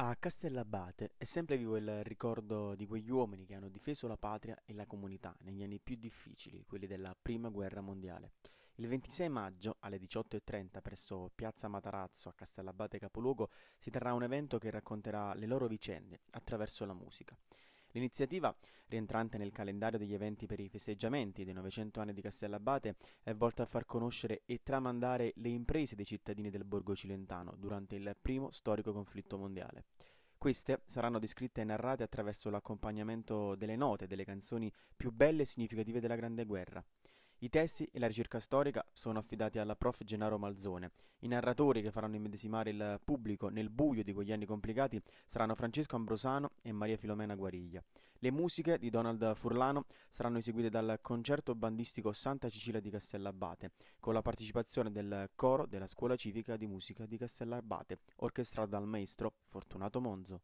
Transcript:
A Castellabate è sempre vivo il ricordo di quegli uomini che hanno difeso la patria e la comunità negli anni più difficili, quelli della Prima Guerra Mondiale. Il 26 maggio alle 18.30 presso Piazza Matarazzo a Castellabate Capoluogo si terrà un evento che racconterà le loro vicende attraverso la musica. L'iniziativa, rientrante nel calendario degli eventi per i festeggiamenti dei 900 anni di Castellabate, è volta a far conoscere e tramandare le imprese dei cittadini del borgo cilentano durante il primo storico conflitto mondiale. Queste saranno descritte e narrate attraverso l'accompagnamento delle note delle canzoni più belle e significative della Grande Guerra, i testi e la ricerca storica sono affidati alla prof Gennaro Malzone. I narratori che faranno immedesimare il pubblico nel buio di quegli anni complicati saranno Francesco Ambrosano e Maria Filomena Guariglia. Le musiche di Donald Furlano saranno eseguite dal concerto bandistico Santa Cecilia di Castellabate, con la partecipazione del coro della Scuola Civica di Musica di Castellabate, orchestrato dal maestro Fortunato Monzo.